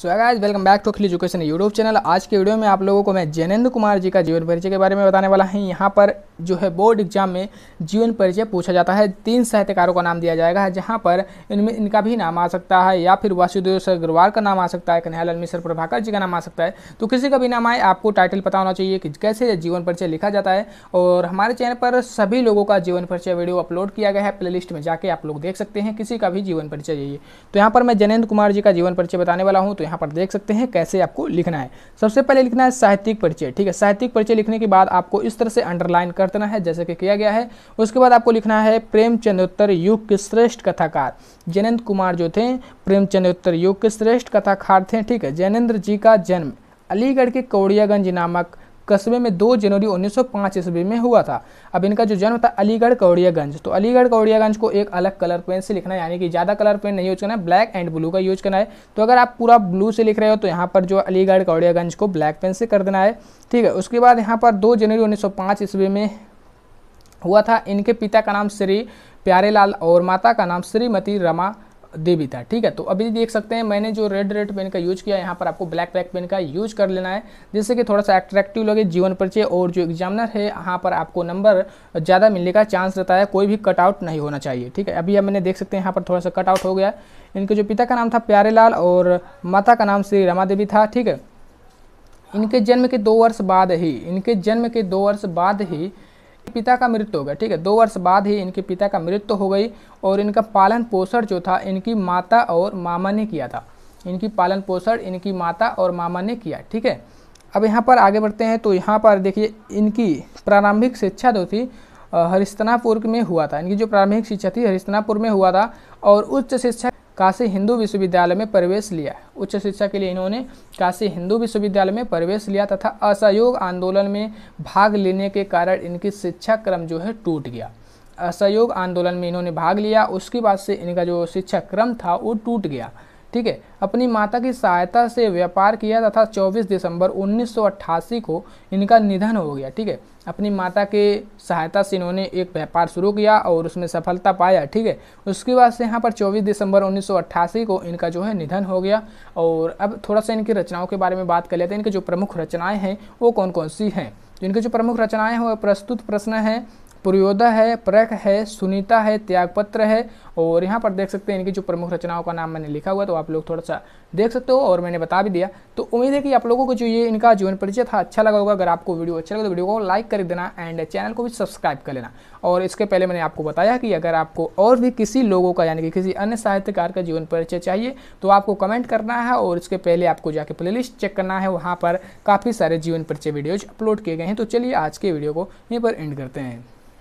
so guys welcome back to Akhil education YouTube channel आज के video में आप लोगों को मैं जैनेन्द्र कुमार जी का जीवन परिचय के बारे में बताने वाला है यहाँ पर जो है बोर्ड एग्जाम में जीवन परिचय पूछा जाता है तीन साहित्यकारों का नाम दिया जाएगा जहां पर इनमें इनका भी नाम आ सकता है या फिर वासुदेव सर अग्रवाल का नाम आ सकता है कन्हैयालाल मिश्र प्रभाकर जी का नाम आ सकता है तो किसी का भी नाम आए आपको टाइटल पता होना चाहिए कि कैसे जीवन परिचय लिखा जाता है और हमारे चैनल पर सभी लोगों का जीवन परिचय वीडियो अपलोड किया गया है प्लेलिस्ट में जाके आप लोग देख सकते हैं किसी का भी जीवन परिचय चाहिए तो यहाँ पर मैं जनेन्द्र कुमार जी का जीवन परिचय बताने वाला हूँ तो यहाँ पर देख सकते हैं कैसे आपको लिखना है सबसे पहले लिखना है साहित्यिक परिचय ठीक है साहित्यिक परिचय लिखने के बाद आपको इस तरह से अंडरलाइन कर करना है जैसे कि किया गया है उसके बाद आपको लिखना है उत्तर युग के श्रेष्ठ कथाकार जैनेन्द्र कुमार जो थे प्रेमचंदोत्तर युग के श्रेष्ठ कथाकार थे ठीक है जैनेन्द्र जी का जन्म अलीगढ़ के कौड़ियागंज नामक कस्बे में 2 जनवरी 1905 ईस्वी में हुआ था अब इनका जो जन्म था अलीगढ़ कौड़ियागंज तो अलीगढ़ कौड़ियागंज को एक अलग कलर पेन से लिखना है यानी कि ज़्यादा कलर पेन नहीं यूज करना है ब्लैक एंड ब्लू का यूज करना है तो अगर आप पूरा ब्लू से लिख रहे हो तो यहाँ पर जो अलीगढ़ कौड़ियागंज को ब्लैक पेन से कर देना है ठीक है उसके बाद यहाँ पर दो जनवरी उन्नीस ईस्वी में हुआ था इनके पिता का नाम श्री प्यारेलाल और माता का नाम श्रीमती रमा था ठीक है तो अभी देख सकते हैं मैंने जो रेड रेड पेन का यूज़ किया यहाँ पर आपको ब्लैक ब्लैक पेन का यूज कर लेना है जिससे कि थोड़ा सा एट्रैक्टिव लगे जीवन परिचय और जो एग्जामिनर है यहाँ पर आपको नंबर ज़्यादा मिलने का चांस रहता है कोई भी कटआउट नहीं होना चाहिए ठीक है अभी मैंने देख सकते हैं यहाँ पर थोड़ा सा कटआउट हो गया इनके जो पिता का नाम था प्यारे और माता का नाम श्री रमा देवी था ठीक है इनके जन्म के दो वर्ष बाद ही इनके जन्म के दो वर्ष बाद ही पिता का मृत्यु हो गया ठीक है दो वर्ष बाद ही इनके पिता का मृत्यु हो गई और इनका पालन पोषण जो था इनकी माता और मामा ने किया था इनकी पालन पोषण इनकी माता और मामा ने किया ठीक है अब यहाँ पर आगे बढ़ते हैं तो यहाँ पर देखिए इनकी प्रारंभिक शिक्षा जो थी हरिस्तनापुर में हुआ था इनकी जो प्रारंभिक शिक्षा थी हरिस्तनापुर में हुआ था और उच्च शिक्षा काशी हिंदू विश्वविद्यालय में प्रवेश लिया उच्च शिक्षा के लिए इन्होंने काशी हिंदू विश्वविद्यालय में प्रवेश लिया तथा असहयोग आंदोलन में भाग लेने के कारण इनकी शिक्षा क्रम जो है टूट गया असहयोग आंदोलन में इन्होंने भाग लिया उसके बाद से इनका जो शिक्षा क्रम था वो टूट गया ठीक है अपनी माता की सहायता से व्यापार किया तथा 24 दिसंबर 1988 को इनका निधन हो गया ठीक है अपनी माता के सहायता से इन्होंने एक व्यापार शुरू किया और उसमें सफलता पाया ठीक है उसके बाद से यहाँ पर 24 दिसंबर 1988 को इनका जो है निधन हो गया और अब थोड़ा सा इनकी रचनाओं के बारे में बात कर लेते हैं इनकी जो प्रमुख रचनाएँ हैं वो कौन कौन सी हैं इनकी जो प्रमुख रचनाएँ हैं वो प्रस्तुत प्रश्न हैं पूर्वोदय है प्रख है सुनीता है त्यागपत्र है और यहाँ पर देख सकते हैं इनकी जो प्रमुख रचनाओं का नाम मैंने लिखा हुआ है तो आप लोग थोड़ा सा देख सकते हो और मैंने बता भी दिया तो उम्मीद है कि आप लोगों को जो ये इनका जीवन परिचय था अच्छा लगा होगा अगर आपको वीडियो अच्छा लगा तो वीडियो को लाइक कर देना एंड चैनल को भी सब्सक्राइब कर लेना और इसके पहले मैंने आपको बताया कि अगर आपको और भी किसी लोगों का यानी कि किसी अन्य साहित्यकार का जीवन परिचय चाहिए तो आपको कमेंट करना है और इसके पहले आपको जाके प्ले चेक करना है वहाँ पर काफ़ी सारे जीवन परिचय वीडियोज अपलोड किए गए हैं तो चलिए आज के वीडियो को यहीं पर एंड करते हैं